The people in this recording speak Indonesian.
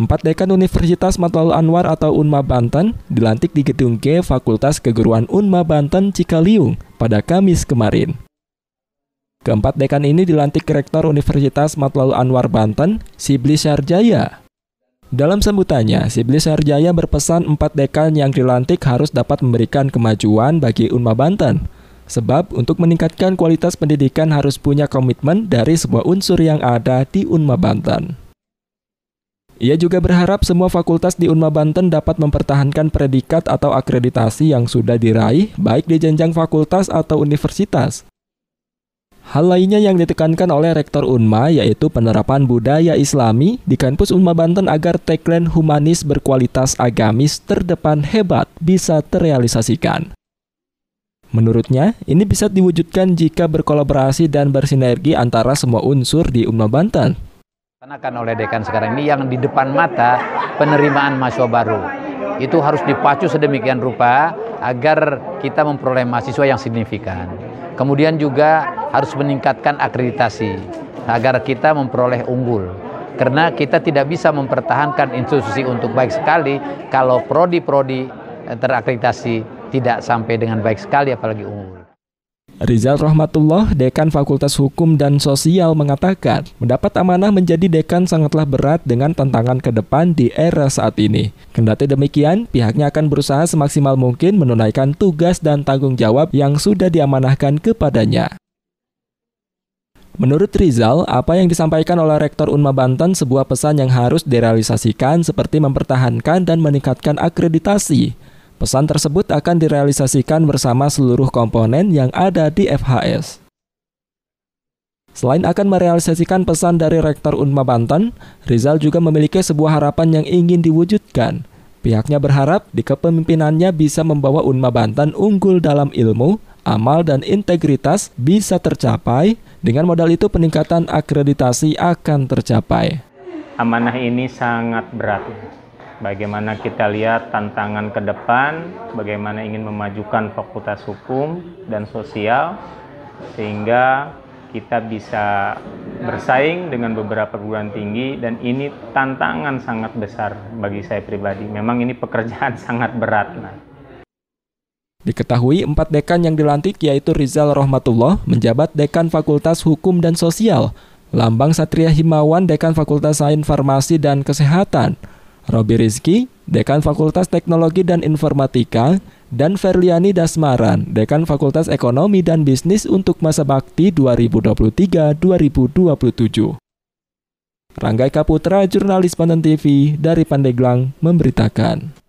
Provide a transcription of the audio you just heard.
Empat dekan Universitas Matlal Anwar atau UNMA Banten dilantik di Gedung G Fakultas Keguruan UNMA Banten Cikaliung pada Kamis kemarin. Keempat dekan ini dilantik Rektor Universitas Matlal Anwar Banten, Sibli Syarjaya. Dalam sambutannya, Sibli Syarjaya berpesan empat dekan yang dilantik harus dapat memberikan kemajuan bagi UNMA Banten. Sebab untuk meningkatkan kualitas pendidikan harus punya komitmen dari sebuah unsur yang ada di UNMA Banten. Ia juga berharap semua fakultas di Unma Banten dapat mempertahankan predikat atau akreditasi yang sudah diraih baik di jenjang fakultas atau universitas. Hal lainnya yang ditekankan oleh Rektor Unma yaitu penerapan budaya islami di kampus Unma Banten agar tagline humanis berkualitas agamis terdepan hebat bisa terrealisasikan. Menurutnya, ini bisa diwujudkan jika berkolaborasi dan bersinergi antara semua unsur di Unma Banten, akan oleh dekan sekarang ini yang di depan mata penerimaan mahasiswa baru. Itu harus dipacu sedemikian rupa agar kita memperoleh mahasiswa yang signifikan. Kemudian juga harus meningkatkan akreditasi agar kita memperoleh unggul. Karena kita tidak bisa mempertahankan institusi untuk baik sekali kalau prodi-prodi eh, terakreditasi tidak sampai dengan baik sekali apalagi unggul. Rizal Rahmatullah, Dekan Fakultas Hukum dan Sosial mengatakan, mendapat amanah menjadi dekan sangatlah berat dengan tantangan ke depan di era saat ini. Kendati demikian, pihaknya akan berusaha semaksimal mungkin menunaikan tugas dan tanggung jawab yang sudah diamanahkan kepadanya. Menurut Rizal, apa yang disampaikan oleh Rektor Unma Banten sebuah pesan yang harus direalisasikan seperti mempertahankan dan meningkatkan akreditasi. Pesan tersebut akan direalisasikan bersama seluruh komponen yang ada di FHS. Selain akan merealisasikan pesan dari Rektor Unma Banten, Rizal juga memiliki sebuah harapan yang ingin diwujudkan. Pihaknya berharap di kepemimpinannya bisa membawa Unma Banten unggul dalam ilmu, amal, dan integritas bisa tercapai. Dengan modal itu peningkatan akreditasi akan tercapai. Amanah ini sangat berat bagaimana kita lihat tantangan ke depan, bagaimana ingin memajukan fakultas hukum dan sosial, sehingga kita bisa bersaing dengan beberapa perguruan tinggi dan ini tantangan sangat besar bagi saya pribadi. Memang ini pekerjaan sangat berat. Nah. Diketahui empat dekan yang dilantik yaitu Rizal Rohmatullah menjabat Dekan Fakultas Hukum dan Sosial, Lambang Satria Himawan Dekan Fakultas Sains Farmasi dan Kesehatan, Robi Rizki, Dekan Fakultas Teknologi dan Informatika, dan Ferliani Dasmaran, Dekan Fakultas Ekonomi dan Bisnis untuk masa bakti 2023-2027. Rangga Kaputra, jurnalis Pantan TV dari Pandeglang, memberitakan.